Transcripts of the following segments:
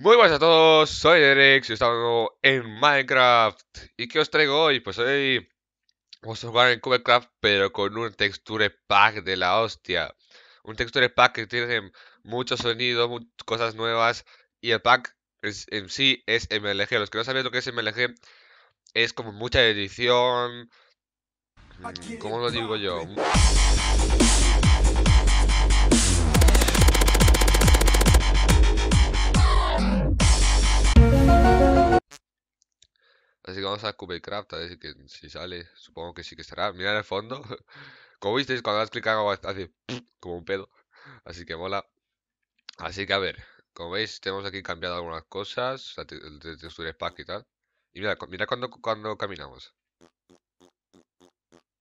Muy buenas a todos, soy Derek, y estamos en Minecraft. ¿Y qué os traigo hoy? Pues hoy vamos a jugar en Cubecraft, pero con un texture pack de la hostia. Un texture pack que tiene mucho sonido, cosas nuevas, y el pack en sí es MLG. Los que no sabéis lo que es MLG, es como mucha edición... Mm, ¿Cómo lo digo yo? Así que vamos a Cubecraft, a ver si, que, si sale. Supongo que sí que estará. Mirad el fondo. Como visteis, cuando has clicado hace como un pedo. Así que mola. Así que a ver, como veis, tenemos aquí cambiado algunas cosas. el texture pack y tal. Y mira, mira cuando, cuando caminamos.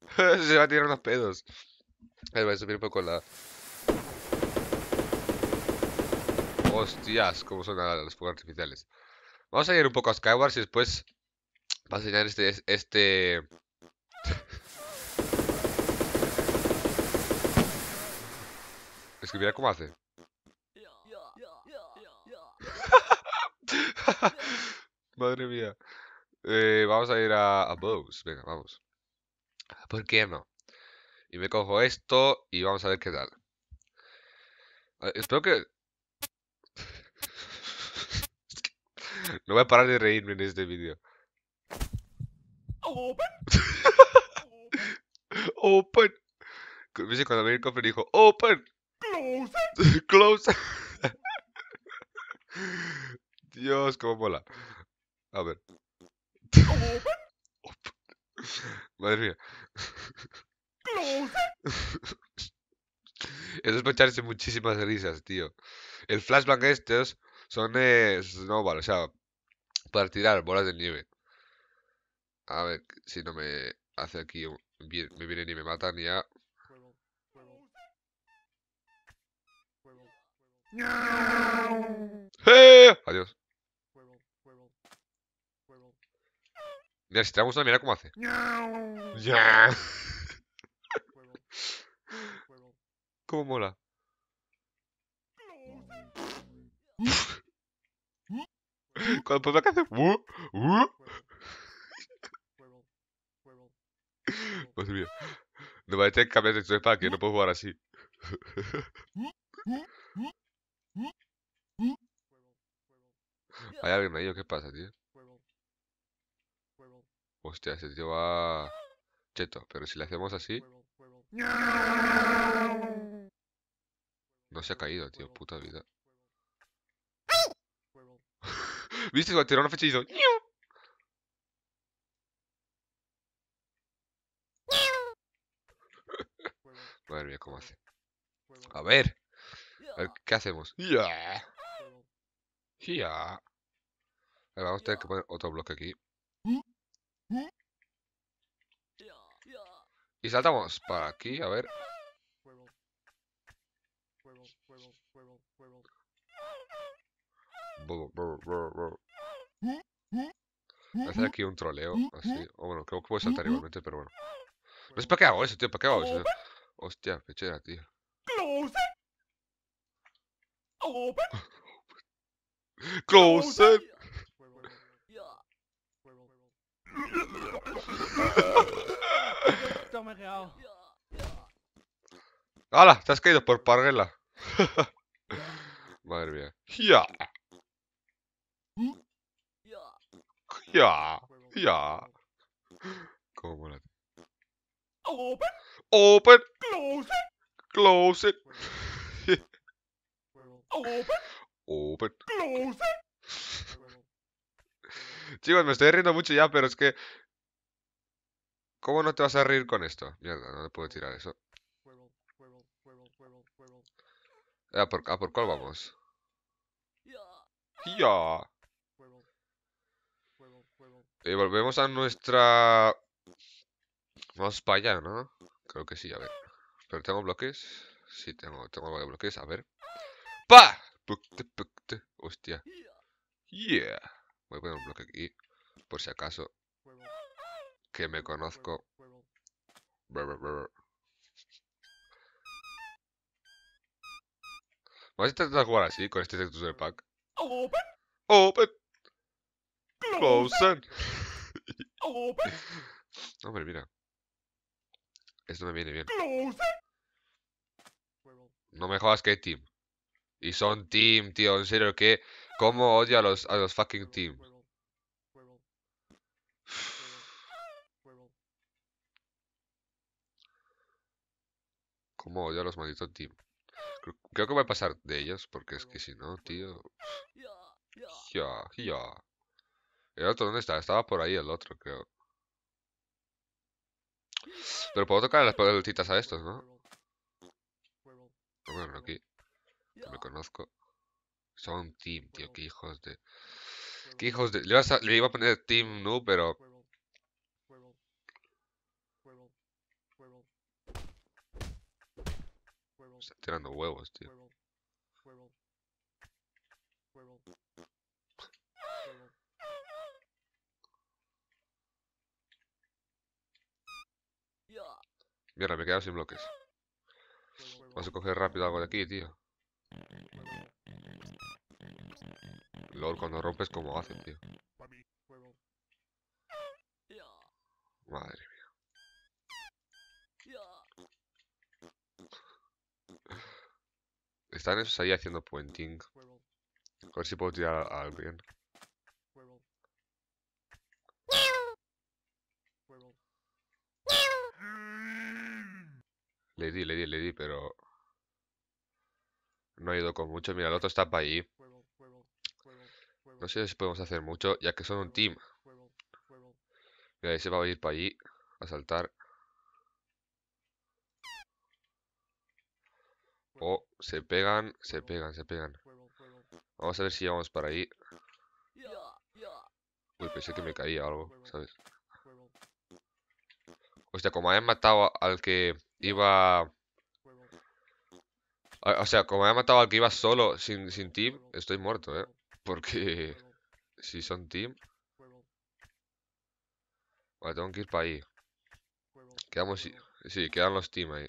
Se va a tirar unos pedos. A ver, a subir un poco la... Hostias, como son los fuegos artificiales. Vamos a ir un poco a Skyward y después va a enseñar este... este... es que mira cómo hace. Madre mía. Eh, vamos a ir a, a Venga, vamos. ¿Por qué no? Y me cojo esto y vamos a ver qué tal. espero que... no voy a parar de reírme en este vídeo. Open. open. ¿Viste cuando abrí el cofre dijo Open? Close. Close. Dios, cómo mola. A ver. Open. open. Madre mía. Close. Eso es para echarse muchísimas risas, tío. El flashback estos son eh, snowball, o sea, para tirar bolas de nieve. A ver si no me hace aquí un... Me vienen y me matan ya. ¡Eh! Adiós. Mira, si traemos una, mira cómo hace. ¡Ya! ¿Cómo mola? Cuando que hace... ¡uh! ¡Uh! No me tener que cambiar de que no puedo jugar así. ¿Hay alguien ahí o qué pasa, tío? Hostia, ese tío va... Cheto, pero si le hacemos así... No se ha caído, tío, puta vida. ¿Viste cuando tiró una fecha y cómo hace. A ver. ¿Qué hacemos? ¡Ya! ¡Ya! Vamos a tener que poner otro bloque aquí. Y saltamos para aquí, a ver. Voy a hacer aquí un troleo, así. O bueno, creo que puedo saltar igualmente, pero bueno. No sé para qué hago eso, tío, para qué hago eso. Hostia, pechera, tío. Close Open. Close ¡Hala! Te has caído por parrela Madre mía. ¡Ya! ¡Ya! ¡Ya! ¿Cómo ¡Open! Open. Close it. Close it. Open. Open. Close it. Chicos, me estoy riendo mucho ya, pero es que... ¿Cómo no te vas a reír con esto? Mierda, no le puedo tirar eso. ¿A ah, por, a ah, por cuál vamos? Ya. Y eh, volvemos a nuestra... Vamos para allá, ¿no? Creo que sí, a ver. Pero tengo bloques. Sí, tengo, tengo varios bloques. A ver. ¡Pa! Hostia. Yeah. Voy a poner un bloque aquí. Por si acaso. Que me conozco. vas a intentar jugar así con este set del pack. Open. Open. Close. Open. Hombre, mira. Esto me viene bien. No me jodas que hay team. Y son team, tío. En serio, que... ¿Cómo odio a los, a los fucking team? ¿Cómo odio a los malditos team? Creo, que voy a pasar de ellos, porque es que si no, tío... Ya, El otro, ¿dónde está? Estaba por ahí el otro, creo. Pero puedo tocar las pelotitas a estos, ¿no? Bueno, aquí. me conozco. Son team, tío. Qué hijos de... hijos de... Le, iba a poner team no, pero... Están tirando huevos, tío. Mierda, me he quedado sin bloques. Vamos a coger rápido algo de aquí, tío. LOL, cuando rompes como hacen, tío. Madre mía. Están esos ahí haciendo puenting. A ver si puedo tirar a alguien. Le di, le di, le di, pero... No ha ido con mucho. Mira, el otro está para allí. No sé si podemos hacer mucho, ya que son un team. Mira, ese va a ir para allí a saltar. Oh, se pegan, se pegan, se pegan. Vamos a ver si vamos para ahí. Uy, pensé que me caía algo, ¿sabes? Hostia, como han matado al que iba... O sea, como me ha matado al que iba solo, sin, team, estoy muerto, ¿eh? Porque si son team... Vale, tengo que ir para ahí. Quedamos... Sí, quedan los team ahí.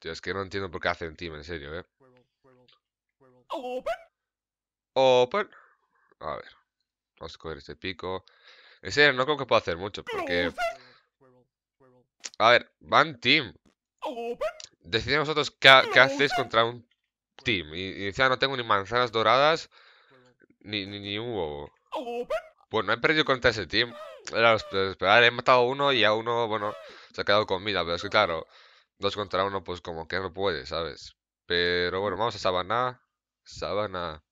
Tío, es que no entiendo por qué hacen team, en serio, ¿eh? Open. Open. A ver. Vamos a coger este pico. Ese no creo que pueda hacer mucho, porque... A ver, van team. Decidimos vosotros qué, haces hacéis contra un team. Y, ya no tengo ni manzanas doradas, ni, ni, ni un huevo. Bueno, pues he perdido contra ese team. Era esperar, he matado a uno y a uno, bueno, se ha quedado con vida. Pero es que claro, dos contra uno, pues como que no puede, ¿sabes? Pero bueno, vamos a Sabana. Sabana.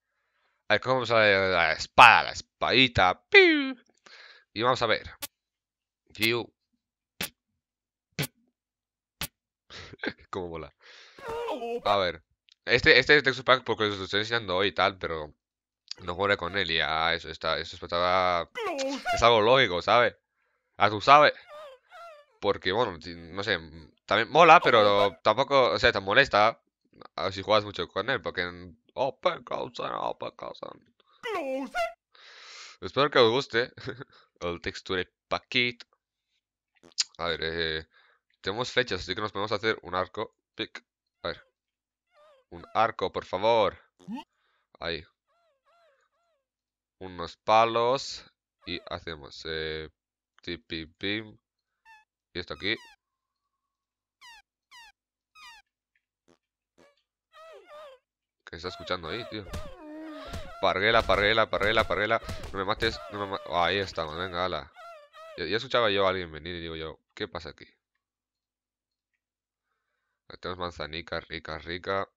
A ver, ¿cómo vamos la espada? La espadita. ¡Piu! Y vamos a ver. View. cómo mola. A ver. Este, este texto pack porque os lo estoy enseñando hoy y tal, pero no juega con él y ya eso está, eso estaba. Es algo lógico, ah, ¿sabes? A tú sabe, Porque, bueno, no sé, también mola, pero tampoco, o sea, te molesta ah, si juegas mucho con él, porque close, Open Open Espero que os guste el texture packet. A ver, eh, tenemos flechas, así que nos podemos hacer un arco. Pick. A ver. Un arco, por favor. Ahí. Unos palos. Y hacemos eh, Y esto aquí. ¿Qué está escuchando ahí, tío? parguela, parguela, parguela, parguela. No me mates, no oh, me ahí estamos, venga, ala. Ya, escuchaba yo a alguien venir y digo yo, ¿qué pasa aquí? tenemos manzanica, rica, rica.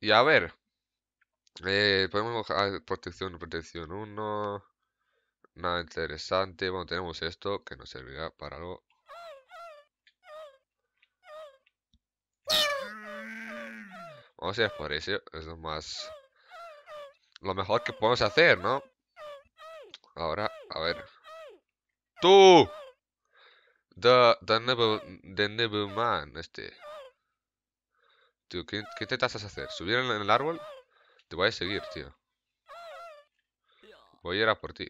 Y a ver. Eh, podemos bajar ah, protección, protección 1. Nada interesante. Bueno, tenemos esto que nos servirá para algo. O sea, por eso es lo más... Lo mejor que podemos hacer, ¿no? Ahora, a ver. ¡Tú! The, the, the Man, este. Tío, ¿qué, ¿qué te tasas hacer? ¿Subir en el árbol? Te voy a seguir, tío. Voy a ir a por ti.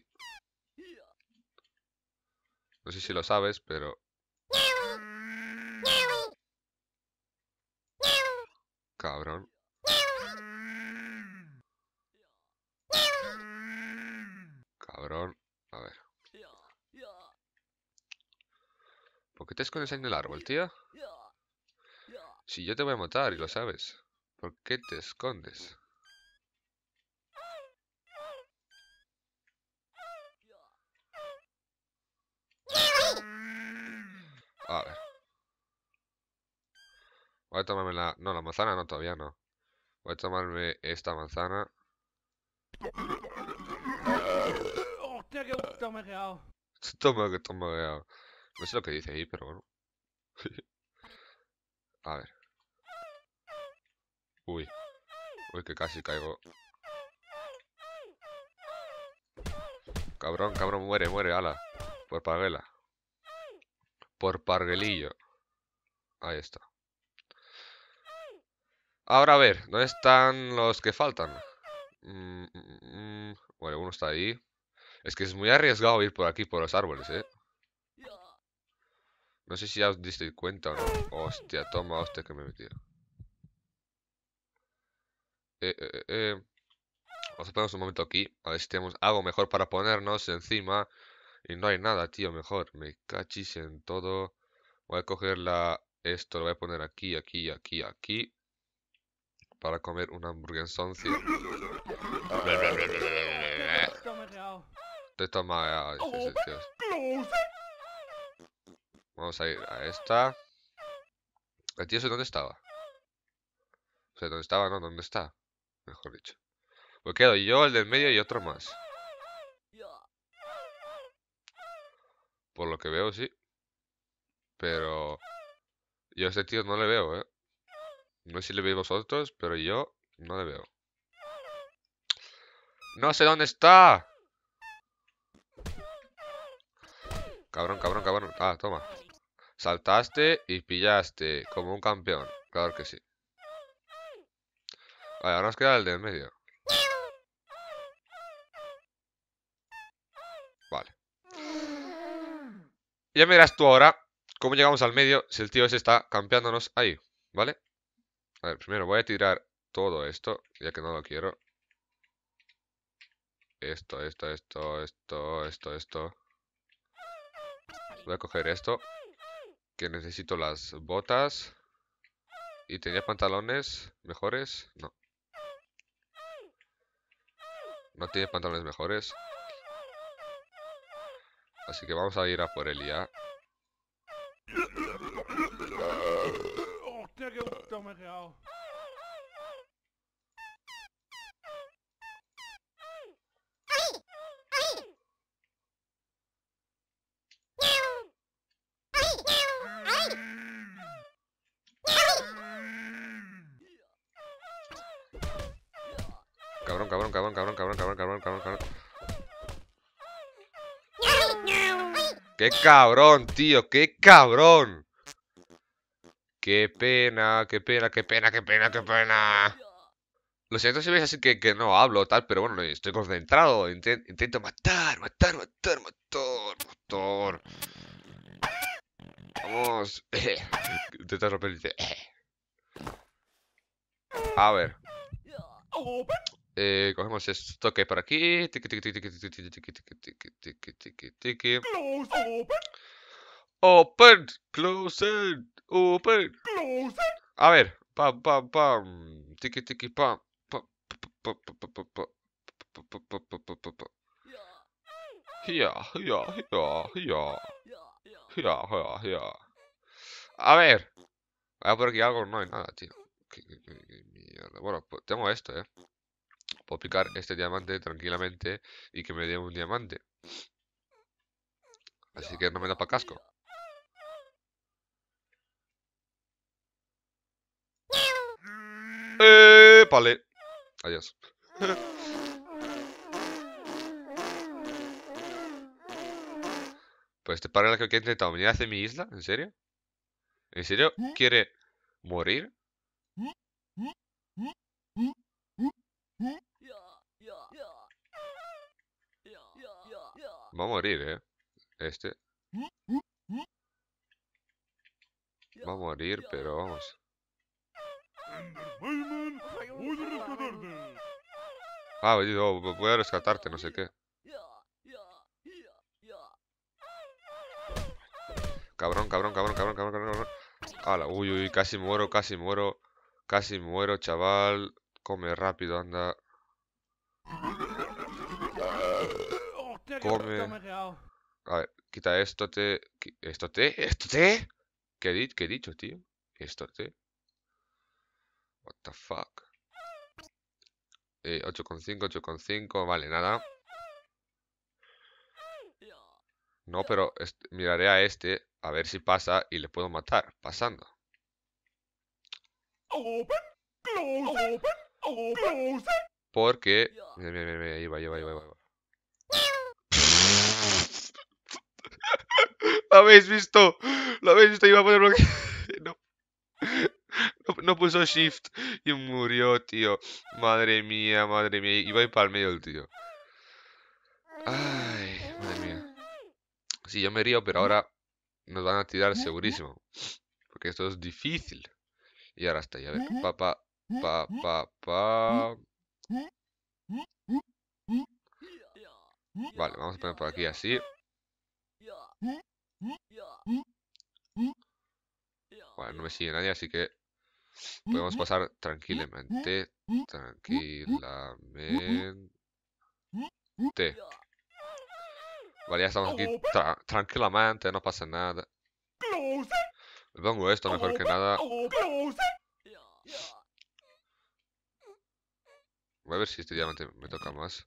No sé si lo sabes, pero cabrón. Cabrón. A ver. ¿Por qué te escondes en el árbol, tío? Si yo te voy a matar y lo sabes. ¿Por qué te escondes? A ver. Voy a tomarme la... No, la manzana no, todavía no. Voy a tomarme esta manzana. Hostia, qué Toma, que No sé lo que dice ahí, pero bueno. a ver. Uy. Uy, que casi caigo. Cabrón, cabrón, muere, muere, ala. Por parguela. Por parguelillo. Ahí está. Ahora a ver, ¿dónde están los que faltan? Bueno, mm, mm, mm, uno está ahí. Es que es muy arriesgado ir por aquí, por los árboles, ¿eh? No sé si ya os disteis cuenta o no. Hostia, toma, hostia, que me he metido. Eh, eh, eh, eh, Vamos a ponernos un momento aquí. A ver si tenemos algo mejor para ponernos encima. Y no hay nada, tío, mejor. Me cachis en todo. Voy a coger Esto lo voy a poner aquí, aquí, aquí, aquí para comer una hamburguesa Te toma Vamos a ir a esta. ¿El eh, tío dónde estaba? O sea, ¿dónde estaba? No, ¿dónde está? Mejor dicho. Pues quedo yo, el del medio y otro más. Por lo que veo, sí. Pero... Yo a este tío no le veo, ¿eh? No sé si le veis vosotros, pero yo no le veo. ¡No sé dónde está! Cabrón, cabrón, cabrón. Ah, toma. Saltaste y pillaste como un campeón. Claro que sí. Vale, ahora nos queda el del medio. Vale. Ya miras tú ahora cómo llegamos al medio si el tío ese está campeándonos ahí. ¿Vale? A ver, primero voy a tirar todo esto, ya que no lo quiero. Esto, esto, esto, esto, esto, esto. Voy a coger esto. Que necesito las botas. ¿Y tenía pantalones mejores? No. No tiene pantalones mejores. Así que vamos a ir a por el ya. Cabrón, cabrón, cabrón, cabrón, cabrón, cabrón, cabrón, cabrón, cabrón. ¡Qué cabrón, tío! ¡Qué cabrón! Qué pena, qué pena, qué pena, qué pena, qué pena. Lo siento si veis así que, no hablo tal, pero bueno, estoy concentrado. intento matar, matar, matar, matar, matar. Vamos. Intento romper. A ver. cogemos esto que hay por aquí. Tiki, tiki, tiki, tiki, tiki, tiki, tiki, tiki, tiki, tiki, tiki. Open, close it, open. Closed. A ver, pam, pam, pam. Tiki, tiki, pam. Ya, ya, ya, ya. Ya, ya, ya. A ver. A por aquí algo no hay nada, tío. ¿Qué, mierda. Bueno, pues tengo esto, ¿eh? Puedo picar este diamante tranquilamente y que me dé un diamante. Así que no me da para casco. Eh, vale. Adiós. Pues este para la que ha intentado venir hacia mi isla, ¿en serio? ¿En serio quiere morir? Va a morir, ¿eh? Este. Va a morir, pero vamos. Ah, voy a rescatarte, no sé qué. Cabrón, cabrón, cabrón, cabrón, cabrón, cabrón, uy, uy, casi muero, casi muero. Casi muero, chaval. Come rápido, anda. Come. A ver, quita esto te. ¿Esto te? ¿Esto te? ¿Qué, he dicho, tío? ¿Esto te? What the fuck. 8,5, eh, 8,5. Vale, nada. No, pero miraré a este a ver si pasa y le puedo matar. Pasando. Porque... Mira, mira, mira, ¿Lo habéis visto? ¿Lo habéis visto? Iba a no. No, puso shift y murió, tío. Madre mía, madre mía. Iba a ir para el medio el tío. Ay, madre mía. Sí, yo me río, pero ahora nos van a tirar segurísimo. Porque esto es difícil. Y ahora está, ya ver. Pa, pa, pa, Vale, vamos a poner por aquí así. Bueno, no me sigue nadie, así que Podemos pasar tranquilamente, tranquilamente. Vale, ya estamos aquí tranquilamente, no pasa nada. Le pongo esto mejor que nada. Voy a ver si este diamante me toca más.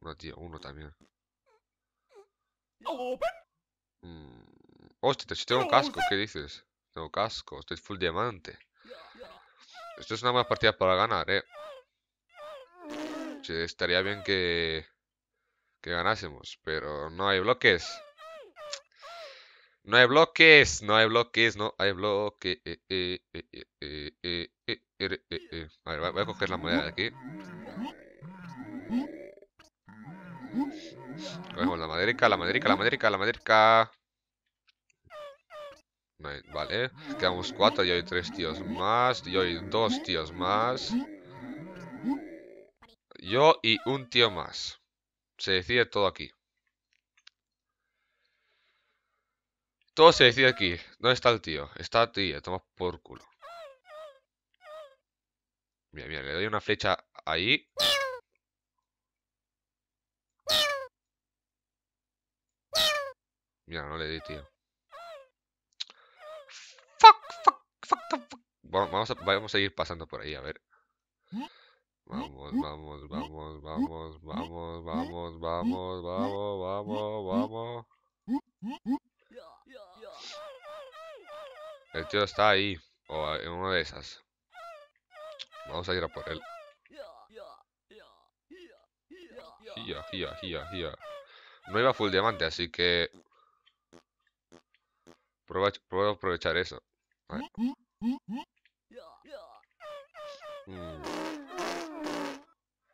No, tío, uno también. Mm. Hostia, si tengo un casco, ¿qué dices? Tengo casco, estoy full diamante. Esto es una buena partida para ganar, eh. estaría bien que... Que ganásemos, pero no hay bloques. No hay bloques, no hay bloques, no hay bloques. A ver, voy a coger la moneda de aquí. Cogemos la maderica, la maderica, la maderica, la maderica. Vale, quedamos cuatro y hay tres tíos más. Yo y dos tíos más. Yo y un tío más. Se decide todo aquí. Todo se decide aquí. ¿Dónde está el tío? Está el tío. Toma por culo. Mira, mira, le doy una flecha ahí. Mira, no le di, tío. Vamos a, vamos a ir pasando por ahí, a ver. Vamos, vamos, vamos, vamos, vamos, vamos, vamos, vamos, vamos, vamos. El tío está ahí, o en una de esas. Vamos a ir a por él. No iba full diamante, así que... Puedo aprovechar eso. Mm.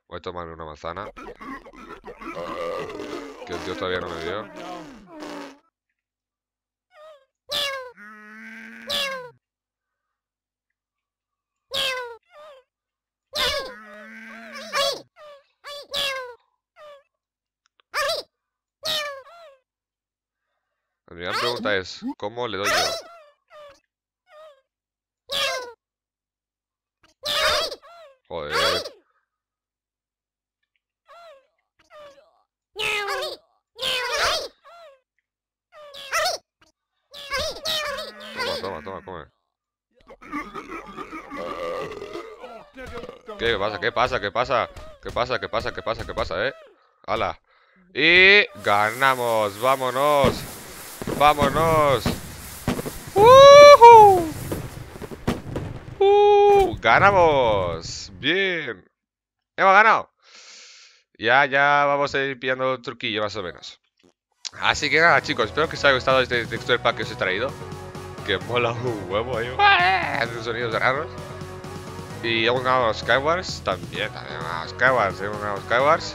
Voy a tomar una manzana. Que el tío todavía no me dio. La primera pregunta es, ¿cómo le doy yo? ¿Qué pasa? ¿Qué pasa? ¿Qué pasa? ¿Qué pasa? ¿Qué pasa? ¿Qué pasa? ¿Qué pasa? ¿Eh? ¡Hala! Y ganamos. Vámonos. Vámonos. ¡Uh! ¡Ganamos! Bien. Hemos ganado. Ya, ya vamos a ir pillando el truquillo más o menos. Así que nada chicos, espero que os haya gustado este texture pack que os he traído que mola un huevo ahí. sonidos raros. Y hemos ganado Skywars también, también a Skywars, he eh, ganado Skywars.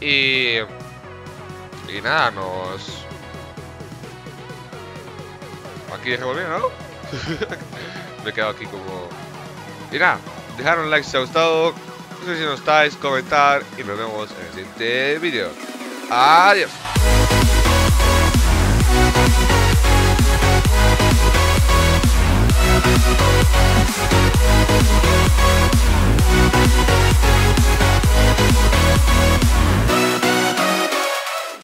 Y. Y nada, nos. Aquí dejé volver, ¿no? Me quedo aquí como. Y nada, dejar un like si os ha gustado. No sé si no estáis, comentar y nos vemos en el siguiente vídeo. Adiós.